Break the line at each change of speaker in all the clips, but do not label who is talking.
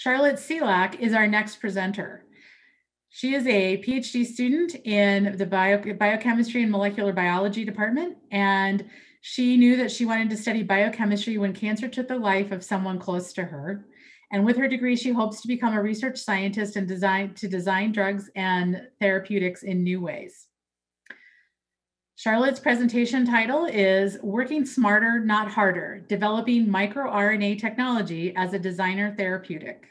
Charlotte Selak is our next presenter. She is a PhD student in the bio, biochemistry and molecular biology department, and she knew that she wanted to study biochemistry when cancer took the life of someone close to her. And with her degree, she hopes to become a research scientist and design to design drugs and therapeutics in new ways. Charlotte's presentation title is Working Smarter, Not Harder Developing MicroRNA Technology as a Designer Therapeutic.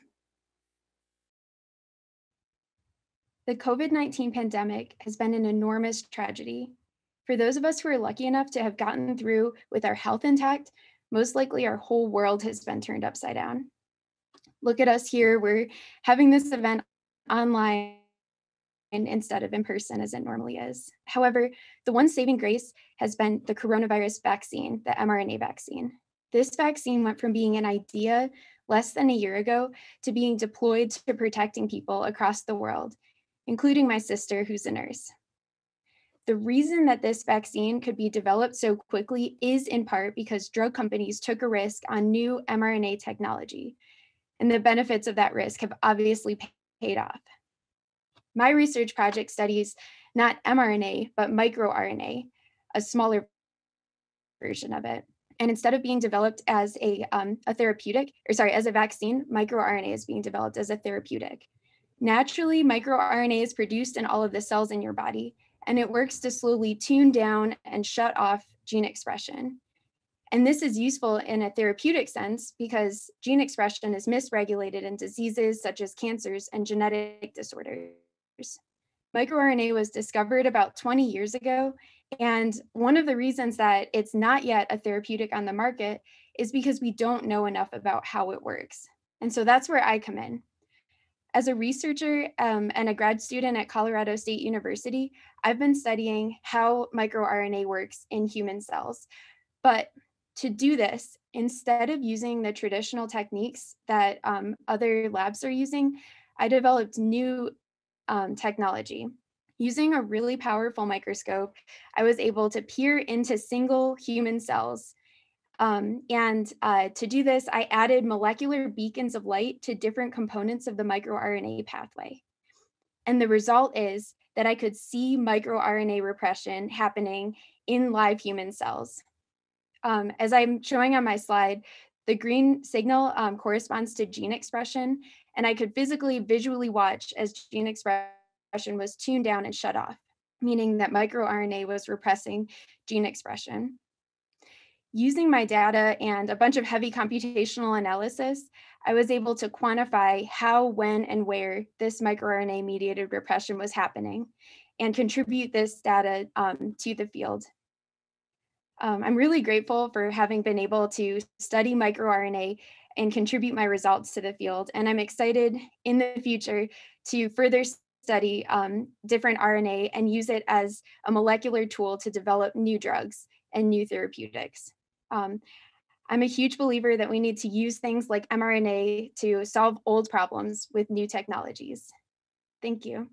The
COVID 19 pandemic has been an enormous tragedy. For those of us who are lucky enough to have gotten through with our health intact, most likely our whole world has been turned upside down. Look at us here, we're having this event online instead of in person as it normally is. However, the one saving grace has been the coronavirus vaccine, the mRNA vaccine. This vaccine went from being an idea less than a year ago to being deployed to protecting people across the world, including my sister, who's a nurse. The reason that this vaccine could be developed so quickly is in part because drug companies took a risk on new mRNA technology. And the benefits of that risk have obviously paid off. My research project studies not mRNA, but microRNA, a smaller version of it. And instead of being developed as a, um, a therapeutic, or sorry, as a vaccine, microRNA is being developed as a therapeutic. Naturally, microRNA is produced in all of the cells in your body, and it works to slowly tune down and shut off gene expression. And this is useful in a therapeutic sense because gene expression is misregulated in diseases such as cancers and genetic disorders. MicroRNA was discovered about 20 years ago, and one of the reasons that it's not yet a therapeutic on the market is because we don't know enough about how it works. And so that's where I come in. As a researcher um, and a grad student at Colorado State University, I've been studying how microRNA works in human cells. But to do this, instead of using the traditional techniques that um, other labs are using, I developed new um, technology. Using a really powerful microscope, I was able to peer into single human cells. Um, and uh, to do this, I added molecular beacons of light to different components of the microRNA pathway. And the result is that I could see microRNA repression happening in live human cells. Um, as I'm showing on my slide, the green signal um, corresponds to gene expression, and I could physically, visually watch as gene expression was tuned down and shut off, meaning that microRNA was repressing gene expression. Using my data and a bunch of heavy computational analysis, I was able to quantify how, when, and where this microRNA mediated repression was happening and contribute this data um, to the field um, I'm really grateful for having been able to study microRNA and contribute my results to the field. And I'm excited in the future to further study um, different RNA and use it as a molecular tool to develop new drugs and new therapeutics. Um, I'm a huge believer that we need to use things like mRNA to solve old problems with new technologies. Thank you.